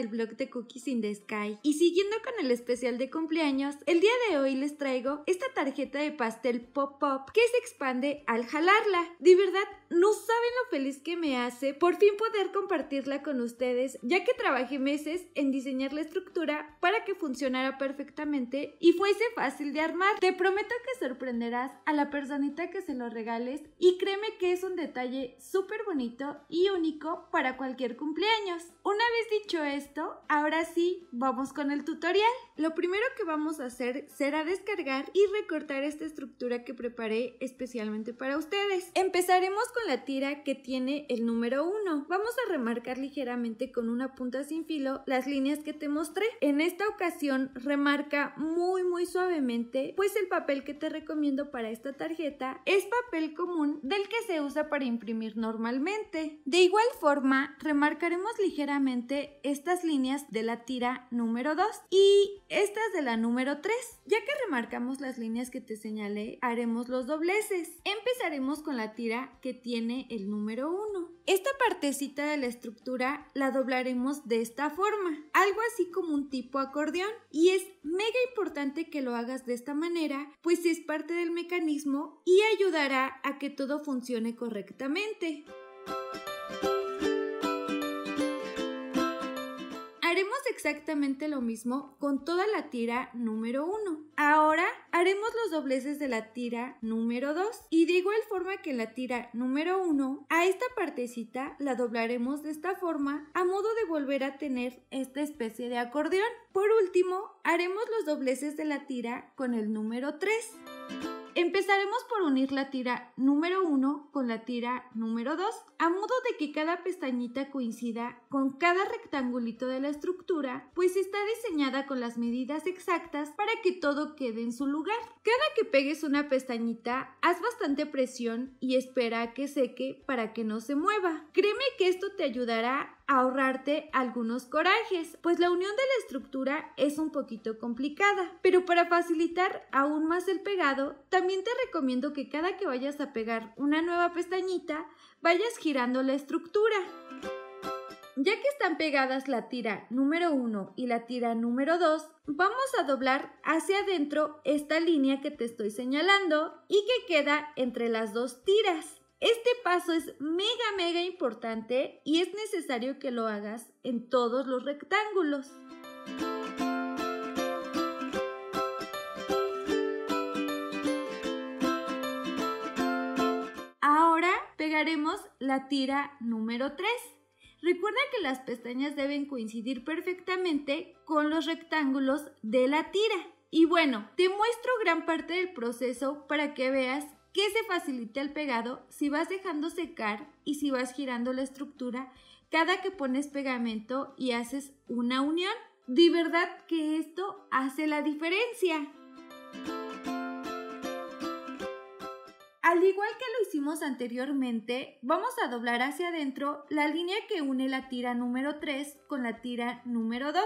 El blog de Cookies in the Sky. Y siguiendo con el especial de cumpleaños, el día de hoy les traigo esta tarjeta de pastel pop-up que se expande al jalarla. De verdad, no saben lo feliz que me hace por fin poder compartirla con ustedes, ya que trabajé meses en diseñar la estructura para que funcionara perfectamente y fuese fácil de armar. Te prometo que sorprenderás a la personita que se lo regales y créeme que es un detalle súper bonito y único para cualquier cumpleaños. Una vez dicho esto, ahora sí, vamos con el tutorial. Lo primero que vamos a hacer será descargar y recortar esta estructura que preparé especialmente para ustedes. Empezaremos con la tira que tiene el número 1. Vamos a remarcar ligeramente con una punta sin filo las líneas que te mostré. En esta ocasión remarca muy muy suavemente, pues el papel que te recomiendo para esta tarjeta es papel común del que se usa para imprimir normalmente. De igual forma, remarcaremos ligeramente estas líneas de la tira número 2 y estas de la número 3. Ya que remarcamos las líneas que te señalé, haremos los dobleces. Empezaremos con la tira que tiene el número 1. Esta partecita de la estructura la doblaremos de esta forma, algo así como un tipo acordeón. Y es mega importante que lo hagas de esta manera, pues es parte del mecanismo y ayudará a que todo funcione correctamente. exactamente lo mismo con toda la tira número 1. Ahora haremos los dobleces de la tira número 2 y de igual forma que la tira número 1, a esta partecita la doblaremos de esta forma a modo de volver a tener esta especie de acordeón. Por último, haremos los dobleces de la tira con el número 3. Empezaremos por unir la tira número 1 con la tira número 2, a modo de que cada pestañita coincida con cada rectangulito de la estructura, pues está diseñada con las medidas exactas para que todo quede en su lugar. Cada que pegues una pestañita, haz bastante presión y espera a que seque para que no se mueva. Créeme que esto te ayudará ahorrarte algunos corajes, pues la unión de la estructura es un poquito complicada. Pero para facilitar aún más el pegado, también te recomiendo que cada que vayas a pegar una nueva pestañita, vayas girando la estructura. Ya que están pegadas la tira número 1 y la tira número 2, vamos a doblar hacia adentro esta línea que te estoy señalando y que queda entre las dos tiras. Este paso es mega, mega importante y es necesario que lo hagas en todos los rectángulos. Ahora pegaremos la tira número 3. Recuerda que las pestañas deben coincidir perfectamente con los rectángulos de la tira. Y bueno, te muestro gran parte del proceso para que veas que se facilite el pegado si vas dejando secar y si vas girando la estructura cada que pones pegamento y haces una unión. De verdad que esto hace la diferencia. Al igual que lo hicimos anteriormente, vamos a doblar hacia adentro la línea que une la tira número 3 con la tira número 2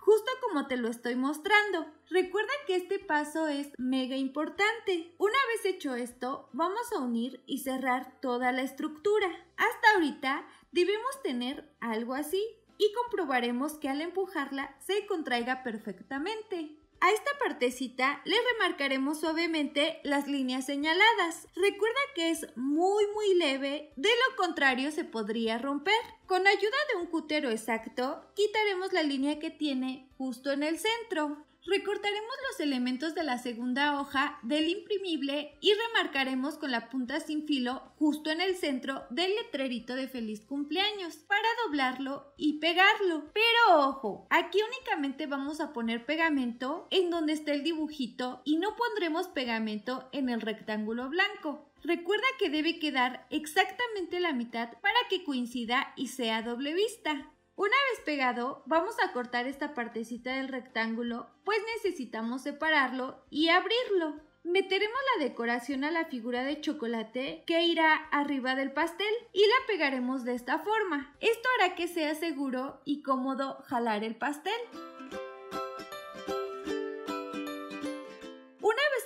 justo como te lo estoy mostrando. Recuerda que este paso es mega importante. Una vez hecho esto, vamos a unir y cerrar toda la estructura. Hasta ahorita debemos tener algo así y comprobaremos que al empujarla se contraiga perfectamente. A esta partecita le remarcaremos suavemente las líneas señaladas. Recuerda que es muy muy leve, de lo contrario se podría romper. Con ayuda de un cutero exacto, quitaremos la línea que tiene justo en el centro. Recortaremos los elementos de la segunda hoja del imprimible y remarcaremos con la punta sin filo justo en el centro del letrerito de feliz cumpleaños para doblarlo y pegarlo. Pero ojo, aquí únicamente vamos a poner pegamento en donde está el dibujito y no pondremos pegamento en el rectángulo blanco. Recuerda que debe quedar exactamente la mitad para que coincida y sea doble vista. Una vez pegado, vamos a cortar esta partecita del rectángulo, pues necesitamos separarlo y abrirlo. Meteremos la decoración a la figura de chocolate que irá arriba del pastel y la pegaremos de esta forma. Esto hará que sea seguro y cómodo jalar el pastel.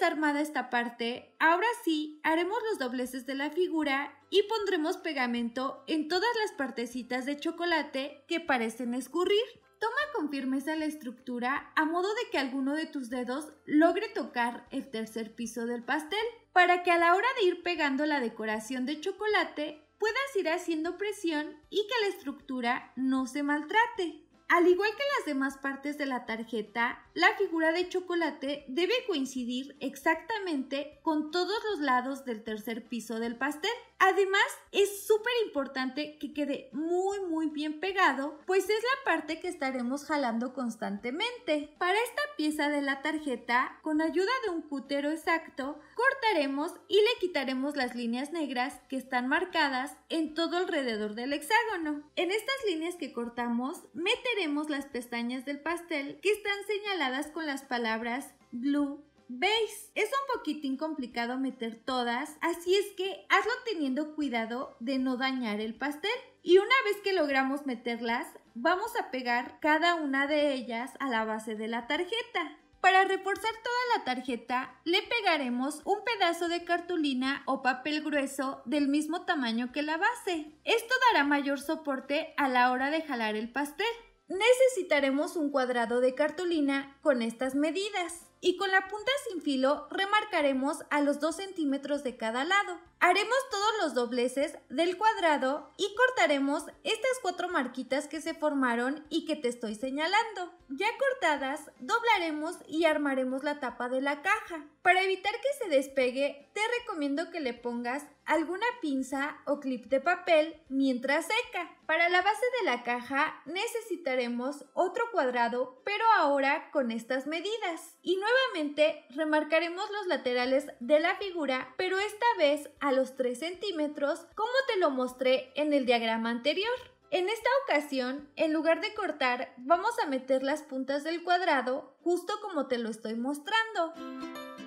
armada esta parte, ahora sí haremos los dobleces de la figura y pondremos pegamento en todas las partecitas de chocolate que parecen escurrir. Toma con firmeza la estructura a modo de que alguno de tus dedos logre tocar el tercer piso del pastel, para que a la hora de ir pegando la decoración de chocolate puedas ir haciendo presión y que la estructura no se maltrate. Al igual que las demás partes de la tarjeta, la figura de chocolate debe coincidir exactamente con todos los lados del tercer piso del pastel. Además, es súper importante que quede muy muy bien pegado, pues es la parte que estaremos jalando constantemente. Para esta pieza de la tarjeta, con ayuda de un cútero exacto, cortaremos y le quitaremos las líneas negras que están marcadas en todo alrededor del hexágono. En estas líneas que cortamos, meteremos las pestañas del pastel que están señaladas con las palabras blue ¿Veis? Es un poquitín complicado meter todas, así es que hazlo teniendo cuidado de no dañar el pastel. Y una vez que logramos meterlas, vamos a pegar cada una de ellas a la base de la tarjeta. Para reforzar toda la tarjeta, le pegaremos un pedazo de cartulina o papel grueso del mismo tamaño que la base. Esto dará mayor soporte a la hora de jalar el pastel. Necesitaremos un cuadrado de cartulina con estas medidas y con la punta sin filo remarcaremos a los 2 centímetros de cada lado. Haremos todos los dobleces del cuadrado y cortaremos estas cuatro marquitas que se formaron y que te estoy señalando. Ya cortadas, doblaremos y armaremos la tapa de la caja. Para evitar que se despegue, te recomiendo que le pongas alguna pinza o clip de papel mientras seca. Para la base de la caja necesitaremos otro cuadrado, pero ahora con estas medidas. Y nuevamente remarcaremos los laterales de la figura, pero esta vez al los 3 centímetros como te lo mostré en el diagrama anterior. En esta ocasión, en lugar de cortar, vamos a meter las puntas del cuadrado justo como te lo estoy mostrando.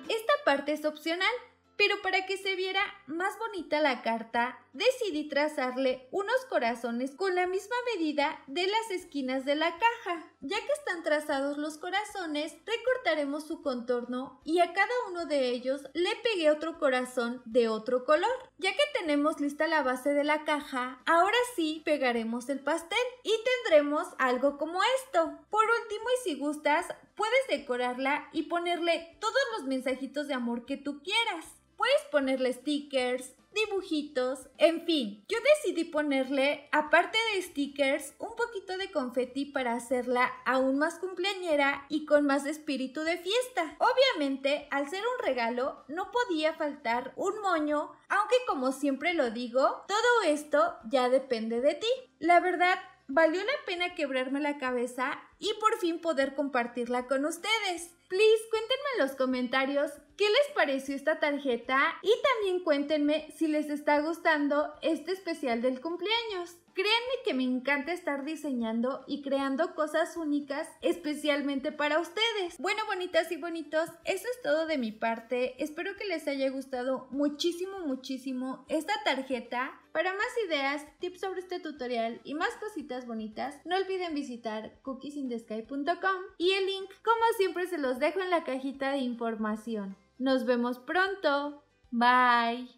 Esta parte es opcional, pero para que se viera más bonita la carta, decidí trazarle unos corazones con la misma medida de las esquinas de la caja. Ya que están trazados los corazones, recortaremos su contorno y a cada uno de ellos le pegué otro corazón de otro color. Ya que tenemos lista la base de la caja, ahora sí pegaremos el pastel y tendremos algo como esto. Por último y si gustas, puedes decorarla y ponerle todos los mensajitos de amor que tú quieras. Puedes ponerle stickers, dibujitos, en fin. Yo decidí ponerle, aparte de stickers, un poquito de confeti para hacerla aún más cumpleañera y con más espíritu de fiesta. Obviamente, al ser un regalo, no podía faltar un moño, aunque como siempre lo digo, todo esto ya depende de ti. La verdad, valió la pena quebrarme la cabeza y por fin poder compartirla con ustedes. Please, cuéntenme en los comentarios qué les pareció esta tarjeta y también cuéntenme si les está gustando este especial del cumpleaños. Créanme que me encanta estar diseñando y creando cosas únicas especialmente para ustedes. Bueno, bonitas y bonitos, eso es todo de mi parte. Espero que les haya gustado muchísimo, muchísimo esta tarjeta. Para más ideas, tips sobre este tutorial y más cositas bonitas, no olviden visitar Cookies in skype.com y el link, como siempre, se los dejo en la cajita de información. Nos vemos pronto. Bye.